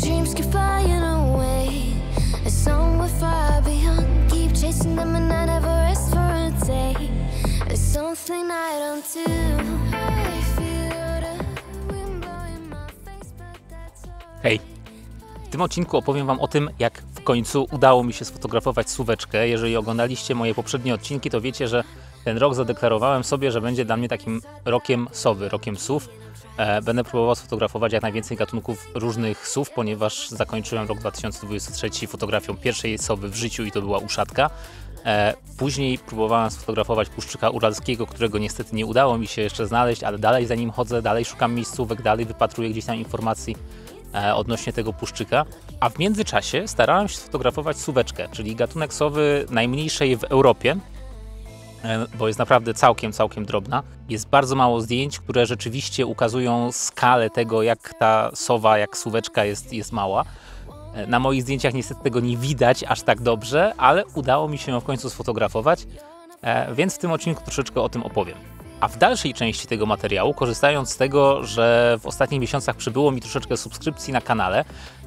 dreams keep flying away. somewhere far beyond, keep chasing them and I never rest for a day. something I don't do. Hej! W tym odcinku opowiem Wam o tym, jak w końcu udało mi się sfotografować słóweczkę. Jeżeli oglądaliście moje poprzednie odcinki, to wiecie, że ten rok zadeklarowałem sobie, że będzie dla mnie takim rokiem sowy, rokiem słów. E, będę próbował sfotografować jak najwięcej gatunków różnych sów, ponieważ zakończyłem rok 2023 fotografią pierwszej sowy w życiu i to była uszatka. E, później próbowałem sfotografować puszczyka uralskiego, którego niestety nie udało mi się jeszcze znaleźć, ale dalej za nim chodzę, dalej szukam miejscówek, dalej wypatruję gdzieś tam informacji e, odnośnie tego puszczyka. A w międzyczasie starałem się sfotografować suweczkę, czyli gatunek sowy najmniejszej w Europie, E, bo jest naprawdę całkiem, całkiem drobna. Jest bardzo mało zdjęć, które rzeczywiście ukazują skalę tego, jak ta sowa, jak słóweczka jest, jest mała. E, na moich zdjęciach niestety tego nie widać aż tak dobrze, ale udało mi się ją w końcu sfotografować, e, więc w tym odcinku troszeczkę o tym opowiem. A w dalszej części tego materiału, korzystając z tego, że w ostatnich miesiącach przybyło mi troszeczkę subskrypcji na kanale,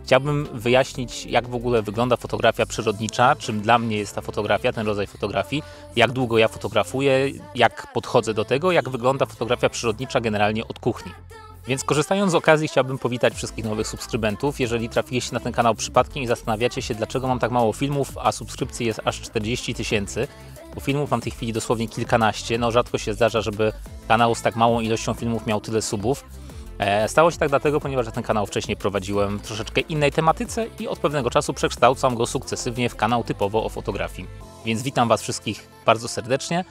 Chciałbym wyjaśnić, jak w ogóle wygląda fotografia przyrodnicza, czym dla mnie jest ta fotografia, ten rodzaj fotografii, jak długo ja fotografuję, jak podchodzę do tego, jak wygląda fotografia przyrodnicza generalnie od kuchni. Więc korzystając z okazji chciałbym powitać wszystkich nowych subskrybentów. Jeżeli trafiliście na ten kanał przypadkiem i zastanawiacie się, dlaczego mam tak mało filmów, a subskrypcji jest aż 40 tysięcy, bo filmów mam w tej chwili dosłownie kilkanaście, no rzadko się zdarza, żeby kanał z tak małą ilością filmów miał tyle subów. E, stało się tak dlatego, ponieważ ten kanał wcześniej prowadziłem w troszeczkę innej tematyce i od pewnego czasu przekształcam go sukcesywnie w kanał typowo o fotografii. Więc witam Was wszystkich bardzo serdecznie.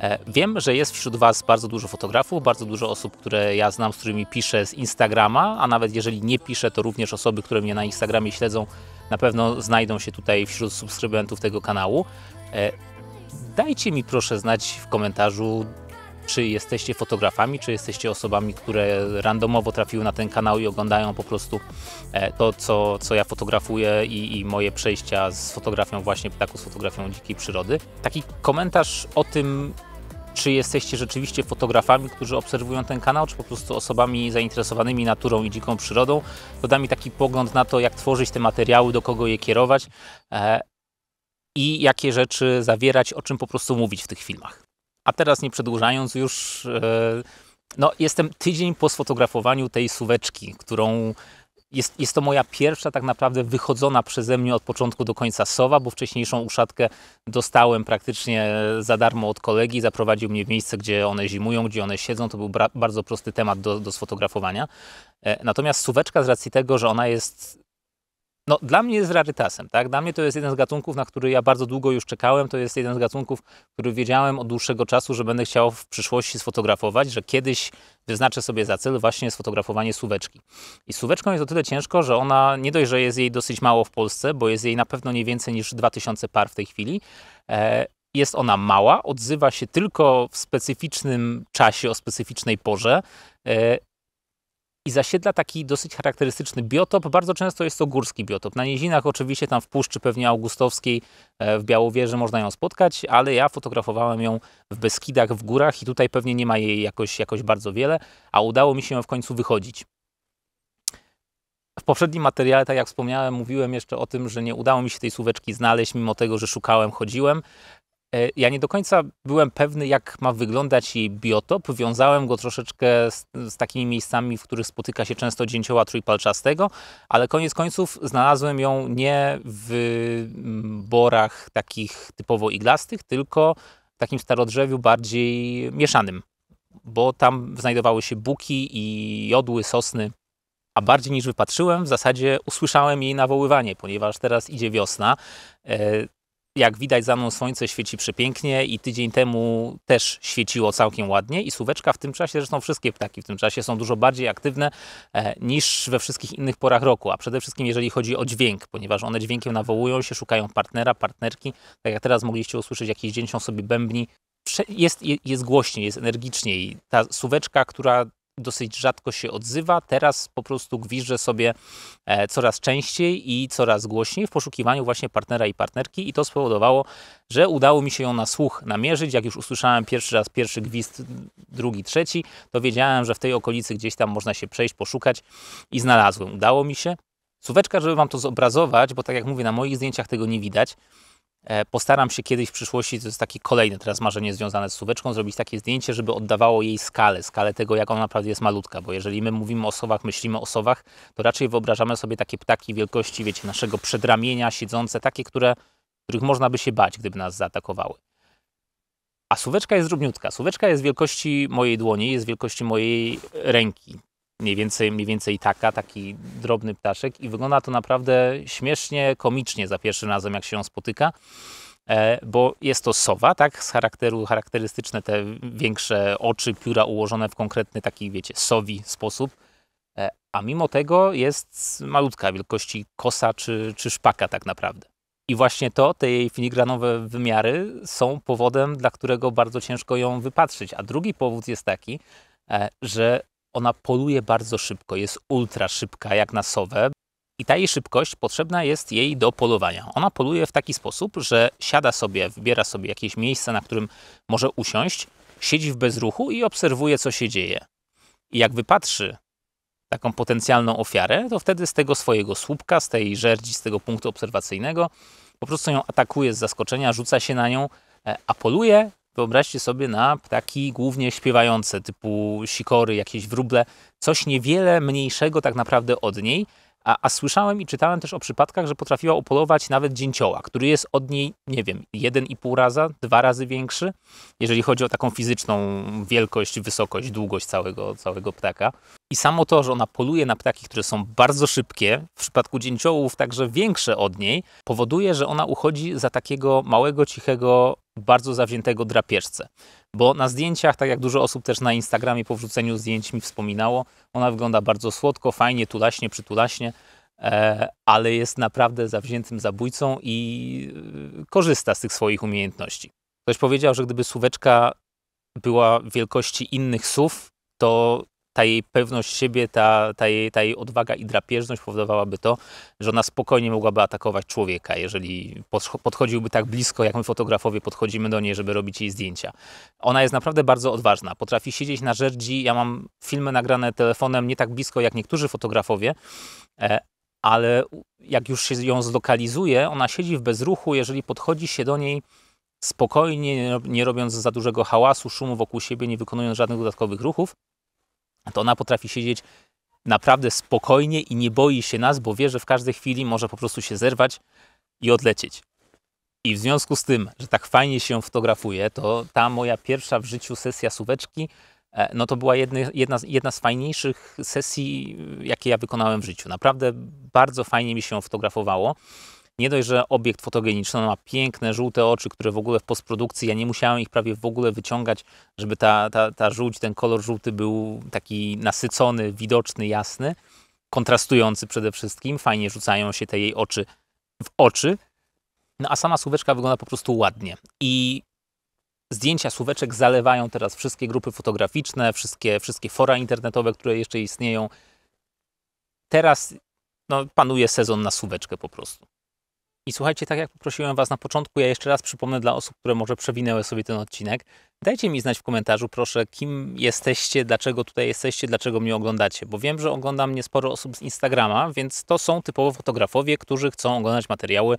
E, wiem, że jest wśród Was bardzo dużo fotografów, bardzo dużo osób, które ja znam, z którymi piszę z Instagrama, a nawet jeżeli nie piszę, to również osoby, które mnie na Instagramie śledzą, na pewno znajdą się tutaj wśród subskrybentów tego kanału. E, dajcie mi proszę znać w komentarzu, czy jesteście fotografami, czy jesteście osobami, które randomowo trafiły na ten kanał i oglądają po prostu e, to, co, co ja fotografuję i, i moje przejścia z fotografią właśnie ptaków, z fotografią dzikiej przyrody. Taki komentarz o tym, czy jesteście rzeczywiście fotografami, którzy obserwują ten kanał, czy po prostu osobami zainteresowanymi naturą i dziką przyrodą. To da mi taki pogląd na to, jak tworzyć te materiały, do kogo je kierować e, i jakie rzeczy zawierać, o czym po prostu mówić w tych filmach. A teraz nie przedłużając już, e, no jestem tydzień po sfotografowaniu tej suweczki, którą jest, jest to moja pierwsza tak naprawdę wychodzona przeze mnie od początku do końca sowa, bo wcześniejszą uszatkę dostałem praktycznie e, za darmo od kolegi, zaprowadził mnie w miejsce, gdzie one zimują, gdzie one siedzą, to był bardzo prosty temat do, do sfotografowania. E, natomiast suweczka z racji tego, że ona jest no, dla mnie jest rarytasem, tak? Dla mnie to jest jeden z gatunków, na który ja bardzo długo już czekałem. To jest jeden z gatunków, który wiedziałem od dłuższego czasu, że będę chciał w przyszłości sfotografować, że kiedyś wyznaczę sobie za cel właśnie sfotografowanie słóweczki. I słóweczką jest o tyle ciężko, że ona nie dość, że jest jej dosyć mało w Polsce, bo jest jej na pewno nie więcej niż 2000 par w tej chwili. E jest ona mała, odzywa się tylko w specyficznym czasie, o specyficznej porze. E, i zasiedla taki dosyć charakterystyczny biotop. Bardzo często jest to górski biotop. Na nizinach, oczywiście tam w Puszczy pewnie Augustowskiej e, w Białowieży można ją spotkać, ale ja fotografowałem ją w Beskidach w górach i tutaj pewnie nie ma jej jakoś, jakoś bardzo wiele, a udało mi się w końcu wychodzić. W poprzednim materiale, tak jak wspomniałem, mówiłem jeszcze o tym, że nie udało mi się tej słóweczki znaleźć, mimo tego, że szukałem, chodziłem. E, ja nie do końca byłem pewny, jak ma wyglądać jej biotop. Wiązałem go troszeczkę z, z, takimi miejscami, w których spotyka się często dzięcioła trójpalczastego, ale koniec końców znalazłem ją nie w mm, borach takich typowo iglastych, tylko w takim starodrzewiu bardziej mieszanym, bo tam znajdowały się buki i jodły, sosny. A bardziej niż wypatrzyłem, w zasadzie usłyszałem jej nawoływanie, ponieważ teraz idzie wiosna. E, jak widać za mną słońce świeci przepięknie i tydzień temu też świeciło całkiem ładnie i suweczka w tym czasie, zresztą wszystkie ptaki w tym czasie są dużo bardziej aktywne e, niż we wszystkich innych porach roku, a przede wszystkim jeżeli chodzi o dźwięk, ponieważ one dźwiękiem nawołują się, szukają partnera, partnerki, tak jak teraz mogliście usłyszeć jakiś dzień są sobie bębni, jest, jest głośniej, jest energiczniej. Ta suweczka, która dosyć rzadko się odzywa. Teraz po prostu gwiżdżę sobie e, coraz częściej i coraz głośniej w poszukiwaniu właśnie partnera i partnerki i to spowodowało, że udało mi się ją na słuch namierzyć. Jak już usłyszałem pierwszy raz pierwszy gwizd, drugi, trzeci, to wiedziałem, że w tej okolicy gdzieś tam można się przejść, poszukać i znalazłem. Udało mi się. Suweczka, żeby Wam to zobrazować, bo tak jak mówię, na moich zdjęciach tego nie widać, E, postaram się kiedyś w przyszłości, to jest takie kolejne teraz marzenie związane z suweczką, zrobić takie zdjęcie, żeby oddawało jej skalę, skalę tego, jak ona naprawdę jest malutka, bo jeżeli my mówimy o sowach, myślimy o sowach, to raczej wyobrażamy sobie takie ptaki wielkości, wiecie, naszego przedramienia, siedzące, takie, które, których można by się bać, gdyby nas zaatakowały. A suweczka jest drobniutka. Suweczka jest wielkości mojej dłoni, jest wielkości mojej ręki mniej więcej, mniej więcej taka, taki drobny ptaszek i wygląda to naprawdę śmiesznie, komicznie za pierwszym razem, jak się ją spotyka e, bo jest to sowa, tak, z charakteru charakterystyczne te większe oczy, pióra ułożone w konkretny taki, wiecie, sowi sposób, e, a mimo tego jest malutka wielkości kosa czy, czy szpaka tak naprawdę. I właśnie to, te jej filigranowe wymiary są powodem, dla którego bardzo ciężko ją wypatrzyć. A drugi powód jest taki, e, że ona poluje bardzo szybko, jest ultra szybka jak na sowę i ta jej szybkość potrzebna jest jej do polowania. Ona poluje w taki sposób, że siada sobie, wybiera sobie jakieś miejsce, na którym może usiąść, siedzi w bezruchu i obserwuje, co się dzieje. I jak wypatrzy taką potencjalną ofiarę, to wtedy z tego swojego słupka, z tej żerdzi, z tego punktu obserwacyjnego, po prostu ją atakuje z zaskoczenia, rzuca się na nią, e, a poluje wyobraźcie sobie na ptaki głównie śpiewające, typu sikory, jakieś wróble, coś niewiele mniejszego tak naprawdę od niej, a, a, słyszałem i czytałem też o przypadkach, że potrafiła upolować nawet dzięcioła, który jest od niej, nie wiem, jeden i pół raza, dwa razy większy, jeżeli chodzi o taką fizyczną wielkość, wysokość, długość całego, całego ptaka. I samo to, że ona poluje na ptaki, które są bardzo szybkie, w przypadku dzięciołów także większe od niej, powoduje, że ona uchodzi za takiego małego, cichego, bardzo zawziętego drapieżcę. Bo na zdjęciach, tak jak dużo osób też na Instagramie po wrzuceniu zdjęć mi wspominało, ona wygląda bardzo słodko, fajnie, tulaśnie, przytulaśnie, e, ale jest naprawdę zawziętym zabójcą i e, korzysta z tych swoich umiejętności. Ktoś powiedział, że gdyby suweczka była wielkości innych słów, to ta jej pewność siebie, ta, ta, jej, ta jej odwaga i drapieżność powodowałaby to, że ona spokojnie mogłaby atakować człowieka, jeżeli podchodziłby tak blisko, jak my fotografowie podchodzimy do niej, żeby robić jej zdjęcia. Ona jest naprawdę bardzo odważna. Potrafi siedzieć na żerdzi. Ja mam filmy nagrane telefonem nie tak blisko jak niektórzy fotografowie, e, ale jak już się ją zlokalizuje, ona siedzi w bezruchu, jeżeli podchodzi się do niej spokojnie, nie robiąc za dużego hałasu, szumu wokół siebie, nie wykonując żadnych dodatkowych ruchów, to ona potrafi siedzieć naprawdę spokojnie i nie boi się nas, bo wie, że w każdej chwili może po prostu się zerwać i odlecieć. I w związku z tym, że tak fajnie się fotografuje, to ta moja pierwsza w życiu sesja suweczki, e, no to była jedny, jedna, jedna z fajniejszych sesji, e, jakie ja wykonałem w życiu. Naprawdę bardzo fajnie mi się fotografowało nie dość, że obiekt fotogeniczny, ma piękne, żółte oczy, które w ogóle w postprodukcji, ja nie musiałem ich prawie w ogóle wyciągać, żeby ta, ta, ta żółć, ten kolor żółty był taki nasycony, widoczny, jasny, kontrastujący przede wszystkim, fajnie rzucają się te jej oczy w oczy, no a sama słóweczka wygląda po prostu ładnie. I zdjęcia słóweczek zalewają teraz wszystkie grupy fotograficzne, wszystkie, wszystkie fora internetowe, które jeszcze istnieją. Teraz no, panuje sezon na słóweczkę po prostu. I słuchajcie, tak jak poprosiłem Was na początku, ja jeszcze raz przypomnę dla osób, które może przewinęły sobie ten odcinek, Dajcie mi znać w komentarzu, proszę, kim jesteście, dlaczego tutaj jesteście, dlaczego mnie oglądacie, bo wiem, że ogląda mnie sporo osób z Instagrama, więc to są typowo fotografowie, którzy chcą oglądać materiały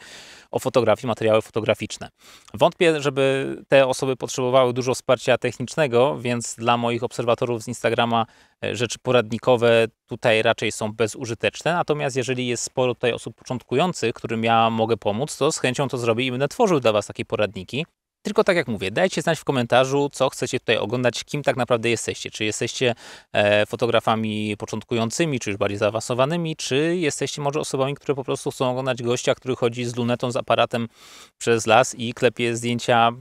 o fotografii, materiały fotograficzne. Wątpię, żeby te osoby potrzebowały dużo wsparcia technicznego, więc dla moich obserwatorów z Instagrama e, rzeczy poradnikowe tutaj raczej są bezużyteczne. Natomiast jeżeli jest sporo tutaj osób początkujących, którym ja mogę pomóc, to z chęcią to zrobię i będę tworzył dla Was takie poradniki. Tylko tak jak mówię, dajcie znać w komentarzu, co chcecie tutaj oglądać, kim tak naprawdę jesteście. Czy jesteście e, fotografami początkującymi, czy już bardziej zaawansowanymi, czy jesteście może osobami, które po prostu chcą oglądać gościa, który chodzi z lunetą, z aparatem przez las i klepie zdjęcia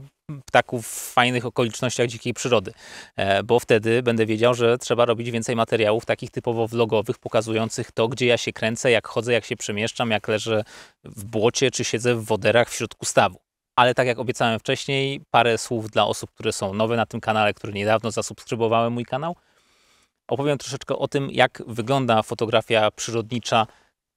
ptaków w fajnych okolicznościach dzikiej przyrody, e, bo wtedy będę wiedział, że trzeba robić więcej materiałów takich typowo vlogowych, pokazujących to, gdzie ja się kręcę, jak chodzę, jak się przemieszczam, jak leżę w błocie, czy siedzę w woderach w środku stawu. Ale tak jak obiecałem wcześniej, parę słów dla osób, które są nowe na tym kanale, które niedawno zasubskrybowały mój kanał. Opowiem troszeczkę o tym, jak wygląda fotografia przyrodnicza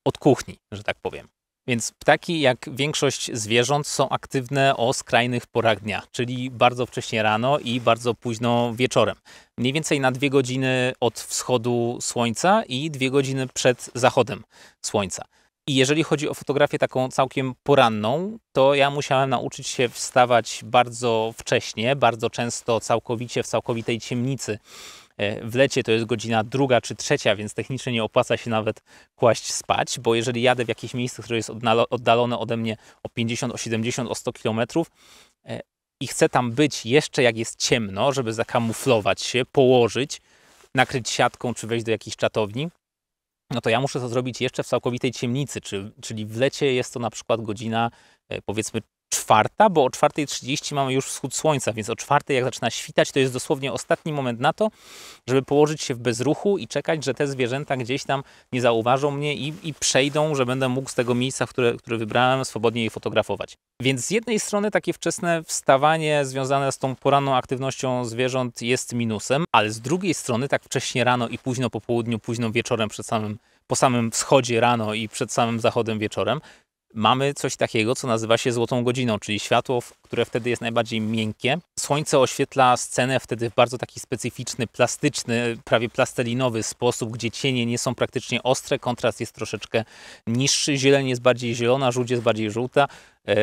od kuchni, że tak powiem. Więc ptaki, jak większość zwierząt, są aktywne o skrajnych porach dnia, czyli bardzo wcześnie rano i bardzo późno wieczorem. Mniej więcej na dwie godziny od wschodu słońca i dwie godziny przed zachodem słońca. I jeżeli chodzi o fotografię taką całkiem poranną, to ja musiałem nauczyć się wstawać bardzo wcześnie, bardzo często całkowicie w całkowitej ciemnicy. E, w lecie to jest godzina druga czy trzecia, więc technicznie nie opłaca się nawet kłaść spać, bo jeżeli jadę w jakieś miejsce, które jest oddalone ode mnie o 50, o 70, o 100 kilometrów, e, i chcę tam być jeszcze jak jest ciemno, żeby zakamuflować się, położyć, nakryć siatką czy wejść do jakiejś czatowni, no to ja muszę to zrobić jeszcze w całkowitej ciemnicy, czyli w lecie jest to na przykład godzina e, powiedzmy czwarta, bo o 4.30 mamy już wschód słońca, więc o czwartej jak zaczyna świtać, to jest dosłownie ostatni moment na to, żeby położyć się w bezruchu i czekać, że te zwierzęta gdzieś tam nie zauważą mnie i, i przejdą, że będę mógł z tego miejsca, które, które wybrałem, swobodnie je fotografować. Więc z jednej strony takie wczesne wstawanie związane z tą poranną aktywnością zwierząt jest minusem, ale z drugiej strony tak wcześnie rano i późno po południu, późno wieczorem przed samym po samym wschodzie rano i przed samym zachodem wieczorem, mamy coś takiego, co nazywa się złotą godziną, czyli światło, które wtedy jest najbardziej miękkie. Słońce oświetla scenę wtedy w bardzo taki specyficzny, plastyczny, prawie plastelinowy sposób, gdzie cienie nie są praktycznie ostre, kontrast jest troszeczkę niższy, zieleń jest bardziej zielona, żółć jest bardziej żółta. E,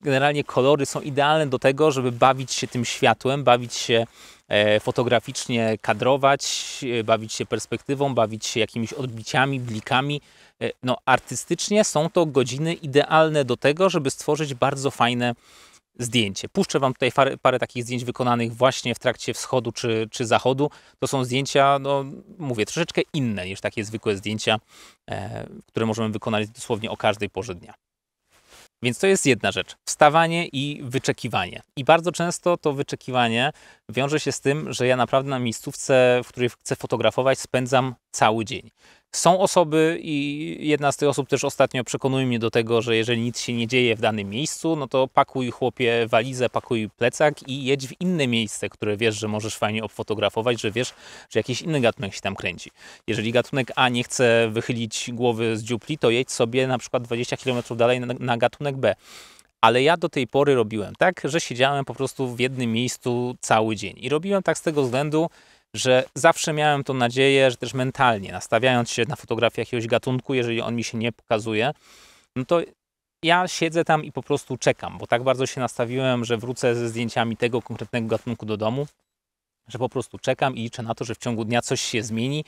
generalnie kolory są idealne do tego, żeby bawić się tym światłem, bawić się e, fotograficznie kadrować, e, bawić się perspektywą, bawić się jakimiś odbiciami, blikami. E, no, artystycznie są to godziny idealne do tego, żeby stworzyć bardzo fajne zdjęcie. Puszczę Wam tutaj parę, parę, takich zdjęć wykonanych właśnie w trakcie wschodu czy, czy zachodu. To są zdjęcia, no mówię, troszeczkę inne niż takie zwykłe zdjęcia, e, które możemy wykonać dosłownie o każdej porze dnia. Więc to jest jedna rzecz. Wstawanie i wyczekiwanie. I bardzo często to wyczekiwanie wiąże się z tym, że ja naprawdę na miejscówce, w której chcę fotografować, spędzam cały dzień. Są osoby i jedna z tych osób też ostatnio przekonuje mnie do tego, że jeżeli nic się nie dzieje w danym miejscu, no to pakuj chłopie walizę, pakuj plecak i jedź w inne miejsce, które wiesz, że możesz fajnie obfotografować, że wiesz, że jakiś inny gatunek się tam kręci. Jeżeli gatunek A nie chce wychylić głowy z dziupli, to jedź sobie na przykład 20 km dalej na, na gatunek B ale ja do tej pory robiłem tak, że siedziałem po prostu w jednym miejscu cały dzień. I robiłem tak z tego względu, że zawsze miałem tą nadzieję, że też mentalnie, nastawiając się na fotografię jakiegoś gatunku, jeżeli on mi się nie pokazuje, no to ja siedzę tam i po prostu czekam, bo tak bardzo się nastawiłem, że wrócę ze zdjęciami tego konkretnego gatunku do domu, że po prostu czekam i liczę na to, że w ciągu dnia coś się zmieni,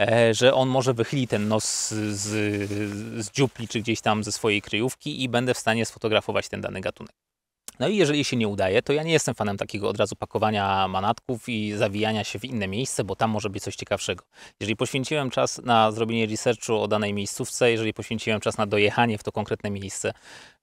e, że on może wychyli ten nos z, z, z dziupli czy gdzieś tam ze swojej kryjówki i będę w stanie sfotografować ten dany gatunek. No i jeżeli się nie udaje, to ja nie jestem fanem takiego od razu pakowania manatków i zawijania się w inne miejsce, bo tam może być coś ciekawszego. Jeżeli poświęciłem czas na zrobienie researchu o danej miejscówce, jeżeli poświęciłem czas na dojechanie w to konkretne miejsce,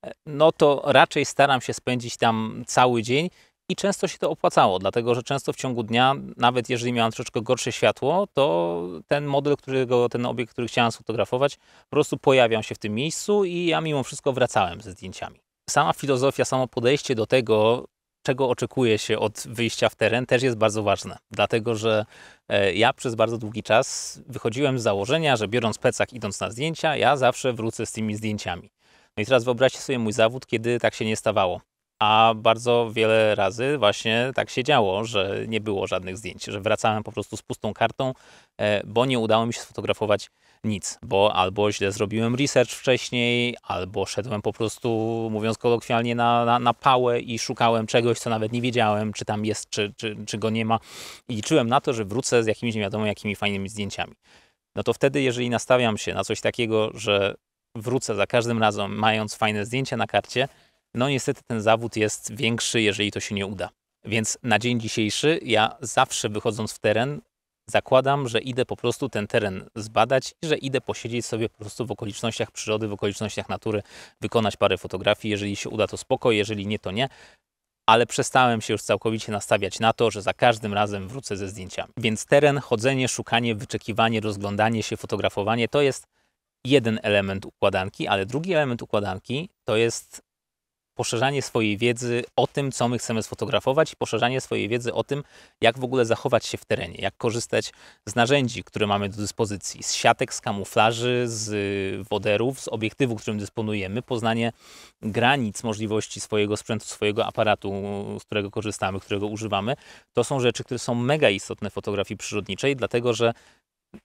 e, no to raczej staram się spędzić tam cały dzień i często się to opłacało, dlatego że często w ciągu dnia, nawet jeżeli miałem troszeczkę gorsze światło, to ten model, którego, ten obiekt, który chciałem sfotografować, po prostu pojawiał się w tym miejscu i ja mimo wszystko wracałem ze zdjęciami sama filozofia, samo podejście do tego, czego oczekuje się od wyjścia w teren, też jest bardzo ważne. Dlatego, że e, ja przez bardzo długi czas wychodziłem z założenia, że biorąc plecak, idąc na zdjęcia, ja zawsze wrócę z tymi zdjęciami. No i teraz wyobraźcie sobie mój zawód, kiedy tak się nie stawało. A bardzo wiele razy właśnie tak się działo, że nie było żadnych zdjęć, że wracałem po prostu z pustą kartą, e, bo nie udało mi się sfotografować nic, bo albo źle zrobiłem research wcześniej, albo szedłem po prostu, mówiąc kolokwialnie, na, na, na pałę i szukałem czegoś, co nawet nie wiedziałem, czy tam jest, czy, czy, czy go nie ma. I liczyłem na to, że wrócę z jakimiś nie wiadomo jakimi fajnymi zdjęciami. No to wtedy, jeżeli nastawiam się na coś takiego, że wrócę za każdym razem, mając fajne zdjęcia na karcie, no niestety ten zawód jest większy, jeżeli to się nie uda. Więc na dzień dzisiejszy ja zawsze wychodząc w teren zakładam, że idę po prostu ten teren zbadać i że idę posiedzieć sobie po prostu w okolicznościach przyrody, w okolicznościach natury, wykonać parę fotografii. Jeżeli się uda, to spoko, jeżeli nie, to nie. Ale przestałem się już całkowicie nastawiać na to, że za każdym razem wrócę ze zdjęciami. Więc teren, chodzenie, szukanie, wyczekiwanie, rozglądanie się, fotografowanie to jest jeden element układanki, ale drugi element układanki to jest poszerzanie swojej wiedzy o tym, co my chcemy sfotografować i poszerzanie swojej wiedzy o tym, jak w ogóle zachować się w terenie, jak korzystać z narzędzi, które mamy do dyspozycji, z siatek, z kamuflaży, z y, woderów, z obiektywu, którym dysponujemy, poznanie granic możliwości swojego sprzętu, swojego aparatu, z którego korzystamy, którego używamy. To są rzeczy, które są mega istotne w fotografii przyrodniczej, dlatego że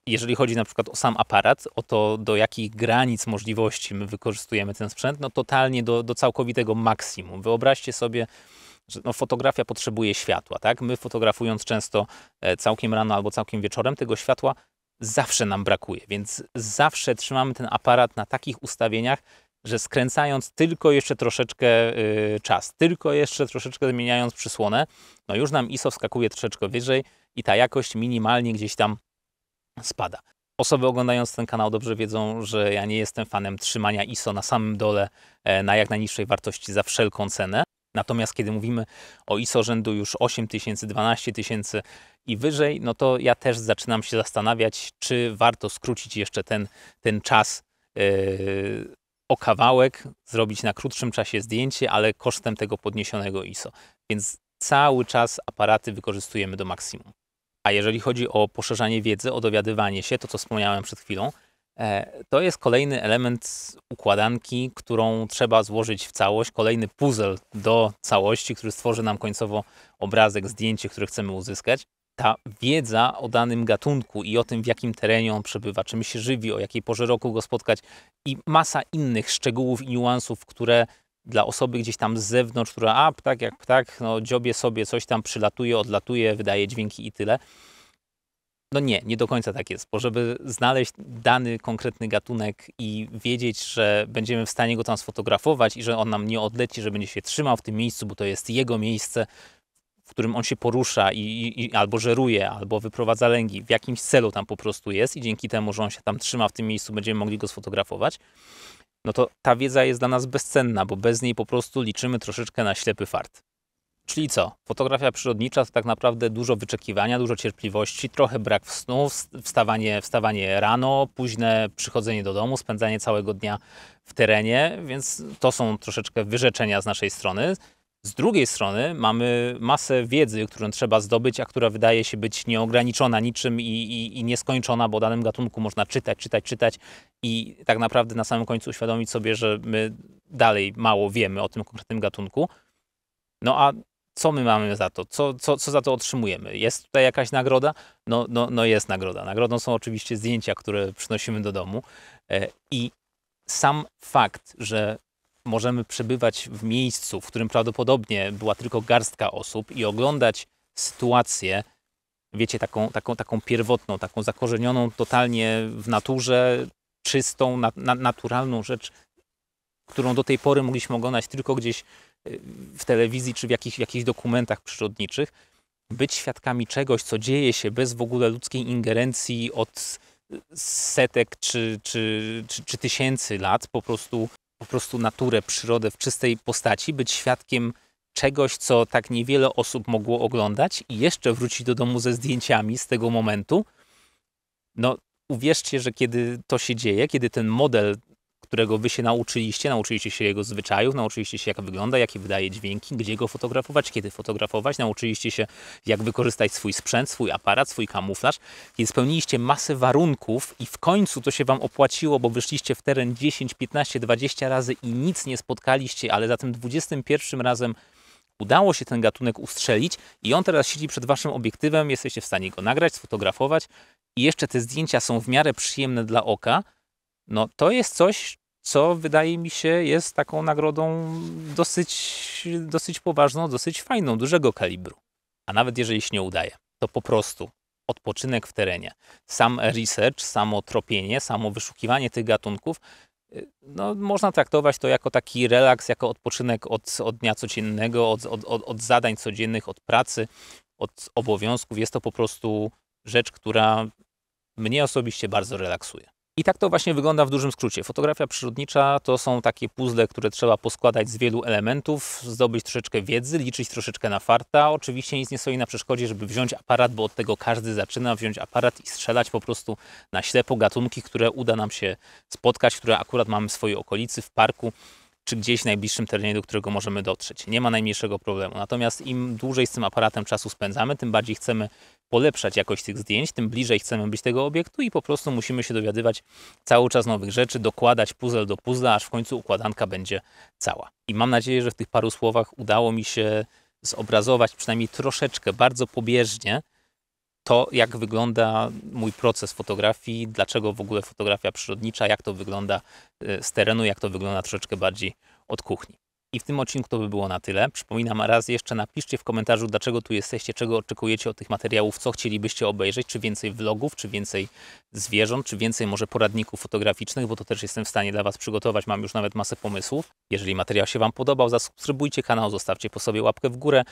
jeżeli chodzi na przykład o sam aparat, o to, do jakich granic możliwości my wykorzystujemy ten sprzęt, no totalnie do, do całkowitego maksimum. Wyobraźcie sobie, że no, fotografia potrzebuje światła, tak? My fotografując często e, całkiem rano albo całkiem wieczorem, tego światła zawsze nam brakuje, więc zawsze trzymamy ten aparat na takich ustawieniach, że skręcając tylko jeszcze troszeczkę y, czas, tylko jeszcze troszeczkę zmieniając przysłonę, no już nam ISO wskakuje troszeczkę wyżej i ta jakość minimalnie gdzieś tam spada. Osoby oglądając ten kanał dobrze wiedzą, że ja nie jestem fanem trzymania ISO na samym dole e, na jak najniższej wartości za wszelką cenę. Natomiast kiedy mówimy o ISO rzędu już 8000, 12000 i wyżej, no to ja też zaczynam się zastanawiać, czy warto skrócić jeszcze ten, ten czas yy, o kawałek, zrobić na krótszym czasie zdjęcie, ale kosztem tego podniesionego ISO. Więc cały czas aparaty wykorzystujemy do maksimum. A jeżeli chodzi o poszerzanie wiedzy, o dowiadywanie się, to co wspomniałem przed chwilą, e, to jest kolejny element układanki, którą trzeba złożyć w całość, kolejny puzzle do całości, który stworzy nam końcowo obrazek, zdjęcie, które chcemy uzyskać. Ta wiedza o danym gatunku i o tym, w jakim terenie on przebywa, czym się żywi, o jakiej porze roku go spotkać i masa innych szczegółów i niuansów, które dla osoby gdzieś tam z zewnątrz, która a ptak jak ptak, no dziobie sobie, coś tam przylatuje, odlatuje, wydaje dźwięki i tyle. No nie, nie do końca tak jest, bo żeby znaleźć dany konkretny gatunek i wiedzieć, że będziemy w stanie go tam sfotografować i że on nam nie odleci, że będzie się trzymał w tym miejscu, bo to jest jego miejsce, w którym on się porusza i, i, albo żeruje, albo wyprowadza lęgi, w jakimś celu tam po prostu jest i dzięki temu, że on się tam trzyma w tym miejscu, będziemy mogli go sfotografować no to ta wiedza jest dla nas bezcenna, bo bez niej po prostu liczymy troszeczkę na ślepy fart. Czyli co? Fotografia przyrodnicza to tak naprawdę dużo wyczekiwania, dużo cierpliwości, trochę brak snu, wstawanie, wstawanie rano, późne przychodzenie do domu, spędzanie całego dnia w terenie, więc to są troszeczkę wyrzeczenia z naszej strony. Z drugiej strony mamy masę wiedzy, którą trzeba zdobyć, a która wydaje się być nieograniczona niczym i, i, i, nieskończona, bo o danym gatunku można czytać, czytać, czytać i tak naprawdę na samym końcu uświadomić sobie, że my dalej mało wiemy o tym konkretnym gatunku. No a co my mamy za to? Co, co, co za to otrzymujemy? Jest tutaj jakaś nagroda? No, no, no jest nagroda. Nagrodą są oczywiście zdjęcia, które przynosimy do domu e, i sam fakt, że możemy przebywać w miejscu, w którym prawdopodobnie była tylko garstka osób i oglądać sytuację, wiecie, taką, taką, taką pierwotną, taką zakorzenioną totalnie w naturze, czystą, na, na, naturalną rzecz, którą do tej pory mogliśmy oglądać tylko gdzieś y, w telewizji czy w jakichś, dokumentach przyrodniczych. Być świadkami czegoś, co dzieje się bez w ogóle ludzkiej ingerencji od setek czy, czy, czy, czy tysięcy lat, po prostu po prostu naturę, przyrodę w czystej postaci, być świadkiem czegoś, co tak niewiele osób mogło oglądać i jeszcze wrócić do domu ze zdjęciami z tego momentu. No, uwierzcie, że kiedy to się dzieje, kiedy ten model którego wy się nauczyliście, nauczyliście się jego zwyczajów, nauczyliście się jak wygląda, jakie wydaje dźwięki, gdzie go fotografować, kiedy fotografować, nauczyliście się jak wykorzystać swój sprzęt, swój aparat, swój kamuflaż, kiedy spełniliście masę warunków i w końcu to się wam opłaciło, bo wyszliście w teren 10, 15, 20 razy i nic nie spotkaliście, ale za tym 21 razem udało się ten gatunek ustrzelić i on teraz siedzi przed waszym obiektywem, jesteście w stanie go nagrać, sfotografować i jeszcze te zdjęcia są w miarę przyjemne dla oka, no to jest coś, co wydaje mi się jest taką nagrodą dosyć, dosyć poważną, dosyć fajną, dużego kalibru. A nawet jeżeli się nie udaje, to po prostu odpoczynek w terenie, sam research, samo tropienie, samo wyszukiwanie tych gatunków, y, no, można traktować to jako taki relaks, jako odpoczynek od, od dnia codziennego, od, od, od, od zadań codziennych, od pracy, od obowiązków. Jest to po prostu rzecz, która mnie osobiście bardzo relaksuje. I tak to właśnie wygląda w dużym skrócie. Fotografia przyrodnicza to są takie puzzle, które trzeba poskładać z wielu elementów, zdobyć troszeczkę wiedzy, liczyć troszeczkę na farta. Oczywiście nic nie stoi na przeszkodzie, żeby wziąć aparat, bo od tego każdy zaczyna wziąć aparat i strzelać po prostu na ślepo gatunki, które uda nam się spotkać, które akurat mamy w swojej okolicy, w parku czy gdzieś w najbliższym terenie, do którego możemy dotrzeć. Nie ma najmniejszego problemu. Natomiast im dłużej z tym aparatem czasu spędzamy, tym bardziej chcemy polepszać jakość tych zdjęć, tym bliżej chcemy być tego obiektu i po prostu musimy się dowiadywać cały czas nowych rzeczy, dokładać puzzle do puzzla, aż w końcu układanka będzie cała. I mam nadzieję, że w tych paru słowach udało mi się zobrazować przynajmniej troszeczkę, bardzo pobieżnie, to, jak wygląda mój proces fotografii, dlaczego w ogóle fotografia przyrodnicza, jak to wygląda y, z terenu, jak to wygląda troszeczkę bardziej od kuchni. I w tym odcinku to by było na tyle. Przypominam raz jeszcze, napiszcie w komentarzu, dlaczego tu jesteście, czego oczekujecie od tych materiałów, co chcielibyście obejrzeć, czy więcej vlogów, czy więcej zwierząt, czy więcej może poradników fotograficznych, bo to też jestem w stanie dla Was przygotować, mam już nawet masę pomysłów. Jeżeli materiał się Wam podobał, zasubskrybujcie kanał, zostawcie po sobie łapkę w górę.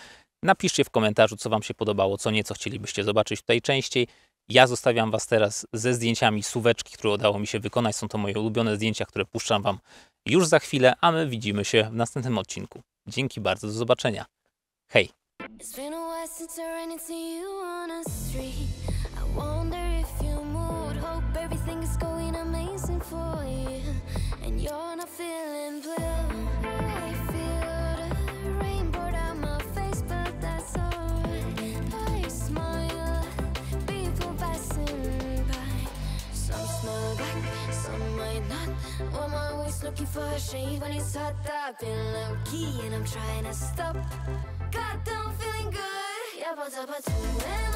Napiszcie w komentarzu, co Wam się podobało, co nieco chcielibyście zobaczyć tutaj częściej. Ja zostawiam Was teraz ze zdjęciami suweczki, które udało mi się wykonać. Są to moje ulubione zdjęcia, które puszczam Wam już za chwilę, a my widzimy się w następnym odcinku. Dzięki bardzo, do zobaczenia. Hej! you're not feeling blue Well, I'm always looking for a shade when it's hot. I've been low key and I'm trying to stop. God, I'm feeling good. Yeah, but, but, but,